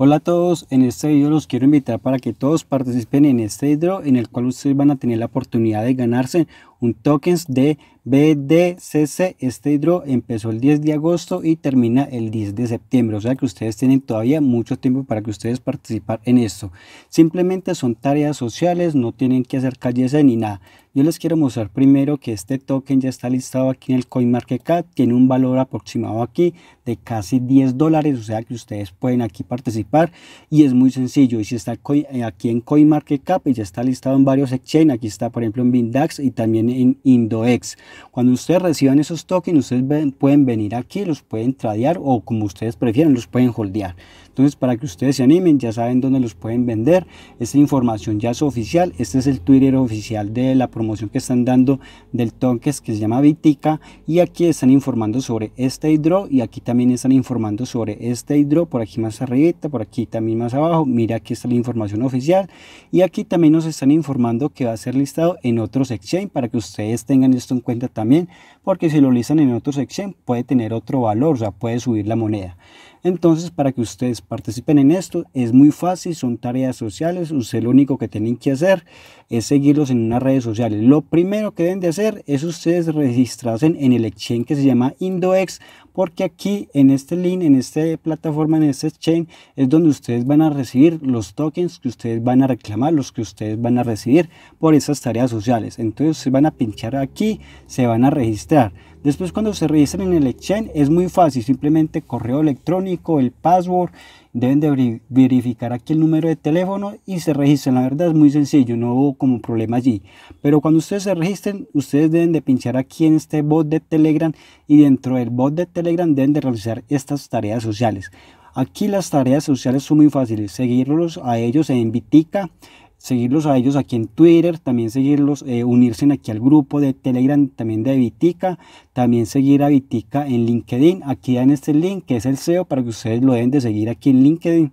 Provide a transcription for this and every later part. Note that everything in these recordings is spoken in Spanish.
Hola a todos, en este video los quiero invitar para que todos participen en este draw en el cual ustedes van a tener la oportunidad de ganarse un tokens de BDCC. Este hidro empezó el 10 de agosto y termina el 10 de septiembre. O sea que ustedes tienen todavía mucho tiempo para que ustedes participar en esto. Simplemente son tareas sociales, no tienen que hacer calles ni nada. Yo les quiero mostrar primero que este token ya está listado aquí en el CoinMarketCap. Tiene un valor aproximado aquí de casi 10 dólares. O sea que ustedes pueden aquí participar y es muy sencillo. Y si está aquí en CoinMarketCap y ya está listado en varios exchanges. Aquí está por ejemplo en Bindax y también en Indoex. Cuando ustedes reciban esos tokens, ustedes pueden venir aquí, los pueden tradear o como ustedes prefieran, los pueden holdear. Entonces, para que ustedes se animen, ya saben dónde los pueden vender. Esta información ya es oficial. Este es el Twitter oficial de la promoción que están dando del Tonkes que se llama Vitica. Y aquí están informando sobre este hidro. Y aquí también están informando sobre este hidro. Por aquí más arriba, por aquí también más abajo. Mira, aquí está la información oficial. Y aquí también nos están informando que va a ser listado en otros exchange para que ustedes tengan esto en cuenta también porque si lo listan en otro exchange puede tener otro valor, o sea, puede subir la moneda. Entonces, para que ustedes participen en esto, es muy fácil, son tareas sociales, usted lo único que tienen que hacer es seguirlos en unas redes sociales. Lo primero que deben de hacer es ustedes registrarse en el exchange que se llama Indoex, porque aquí en este link, en esta plataforma, en este exchange, es donde ustedes van a recibir los tokens que ustedes van a reclamar, los que ustedes van a recibir por esas tareas sociales. Entonces, se van a pinchar aquí, se van a registrar Después cuando se registren en el exchange es muy fácil, simplemente correo electrónico, el password, deben de verificar aquí el número de teléfono y se registran. La verdad es muy sencillo, no hubo como problema allí. Pero cuando ustedes se registren, ustedes deben de pinchar aquí en este bot de Telegram y dentro del bot de Telegram deben de realizar estas tareas sociales. Aquí las tareas sociales son muy fáciles, seguirlos a ellos en bitica seguirlos a ellos aquí en Twitter, también seguirlos, eh, unirse aquí al grupo de Telegram, también de Vitica, también seguir a Vitica en LinkedIn, aquí en este link que es el SEO para que ustedes lo deben de seguir aquí en LinkedIn,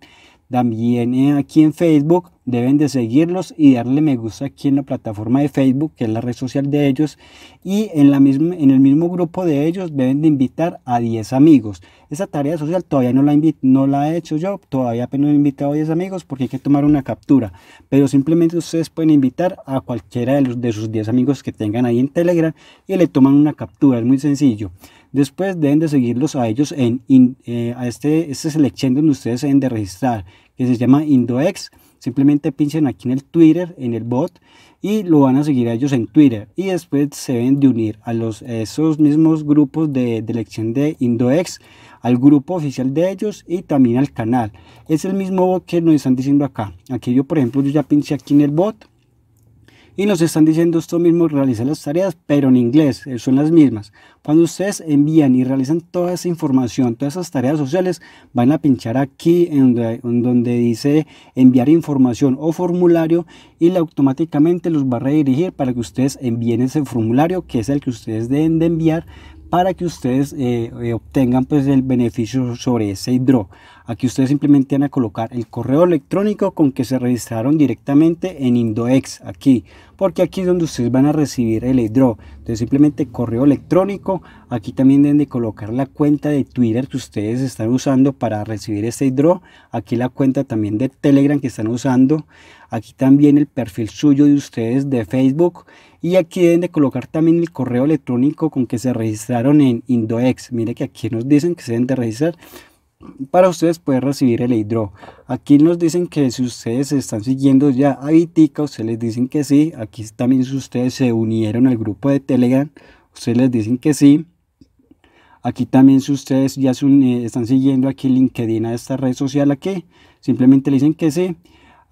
también eh, aquí en Facebook, deben de seguirlos y darle me gusta aquí en la plataforma de Facebook, que es la red social de ellos, y en, la misma, en el mismo grupo de ellos deben de invitar a 10 amigos. Esa tarea social todavía no la, no la he hecho yo, todavía apenas he invitado a 10 amigos porque hay que tomar una captura, pero simplemente ustedes pueden invitar a cualquiera de, los, de sus 10 amigos que tengan ahí en Telegram y le toman una captura, es muy sencillo. Después deben de seguirlos a ellos en, eh, este, este donde ustedes deben de registrar que se llama IndoEx. Simplemente pinchen aquí en el Twitter, en el bot, y lo van a seguir a ellos en Twitter. Y después se ven de unir a los, esos mismos grupos de, de elección de IndoEx, al grupo oficial de ellos y también al canal. Es el mismo bot que nos están diciendo acá. Aquí yo, por ejemplo, yo ya pinché aquí en el bot y nos están diciendo esto mismo, realizar las tareas, pero en inglés, son las mismas. Cuando ustedes envían y realizan toda esa información, todas esas tareas sociales, van a pinchar aquí en donde, dice enviar información o formulario y le automáticamente los va a redirigir para que ustedes envíen ese formulario que es el que ustedes deben de enviar para que ustedes eh, eh, obtengan pues el beneficio sobre ese hidro. Aquí ustedes simplemente van a colocar el correo electrónico con que se registraron directamente en Indoex, aquí, porque aquí es donde ustedes van a recibir el IDRO. Entonces simplemente correo electrónico, aquí también deben de colocar la cuenta de Twitter que ustedes están usando para recibir este e-draw, aquí la cuenta también de Telegram que están usando, aquí también el perfil suyo de ustedes de Facebook y aquí deben de colocar también el correo electrónico con que se registraron en Indoex. Mire que aquí nos dicen que se deben de registrar para ustedes poder recibir el hidro. Aquí nos dicen que si ustedes están siguiendo ya a Vitica, ustedes les dicen que sí. Aquí también si ustedes se unieron al grupo de Telegram, ustedes les dicen que sí. Aquí también si ustedes ya están siguiendo aquí LinkedIn a esta red social aquí, simplemente le dicen que sí.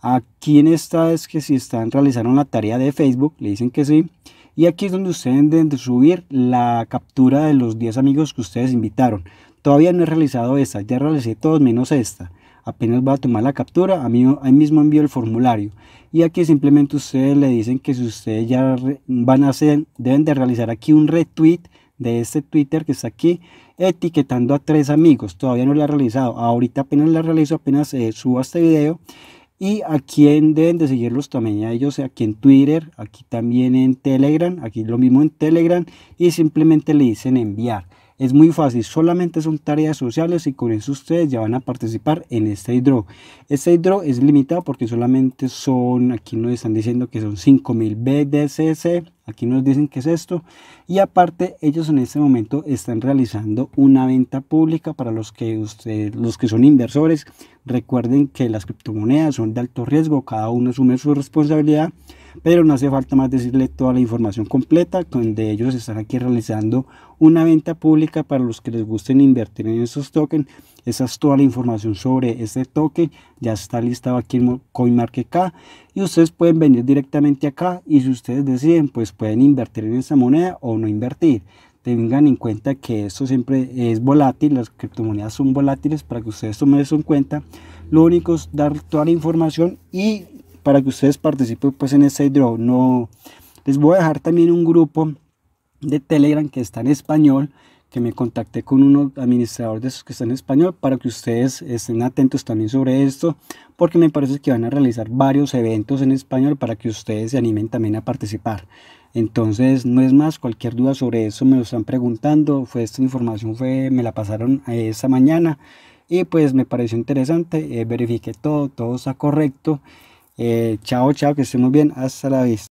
Aquí en esta es que si están realizando la tarea de Facebook, le dicen que sí. Y aquí es donde ustedes deben subir la captura de los 10 amigos que ustedes invitaron. Todavía no he realizado esta, ya realicé todos menos esta. Apenas va a tomar la captura, a mí, ahí mismo envío el formulario. Y aquí simplemente ustedes le dicen que si ustedes ya van a hacer, deben de realizar aquí un retweet de este Twitter que está aquí, etiquetando a tres amigos. Todavía no lo he realizado, ahorita apenas la realizo, apenas eh, subo este video y a quién deben de seguirlos también a ellos, aquí en Twitter, aquí también en Telegram, aquí lo mismo en Telegram y simplemente le dicen enviar. Es muy fácil, solamente son tareas sociales y con eso ustedes ya van a participar en este draw. Este draw es limitado porque solamente son, aquí nos están diciendo que son 5000 BDCC, aquí nos dicen que es esto. Y aparte ellos en este momento están realizando una venta pública para los que, usted, los que son inversores. Recuerden que las criptomonedas son de alto riesgo, cada uno asume su responsabilidad pero no hace falta más decirle toda la información completa, donde ellos están aquí realizando una venta pública para los que les gusten invertir en esos tokens. Esa es toda la información sobre este token, ya está listado aquí en CoinMarketK. y ustedes pueden venir directamente acá y si ustedes deciden, pues pueden invertir en esa moneda o no invertir tengan en cuenta que esto siempre es volátil, las criptomonedas son volátiles para que ustedes tomen eso en cuenta. Lo único es dar toda la información y para que ustedes participen pues en este draw. No, les voy a dejar también un grupo de Telegram que está en español, que me contacté con unos Administrador de esos que está en español para que ustedes estén atentos también sobre esto, porque me parece que van a realizar varios eventos en español para que ustedes se animen también a participar. Entonces, no es más, cualquier duda sobre eso me lo están preguntando, fue esta información, fue, me la pasaron eh, esa mañana y pues me pareció interesante, verifique eh, verifiqué todo, todo está correcto. Eh, chao, chao, que estén muy bien. Hasta la vista.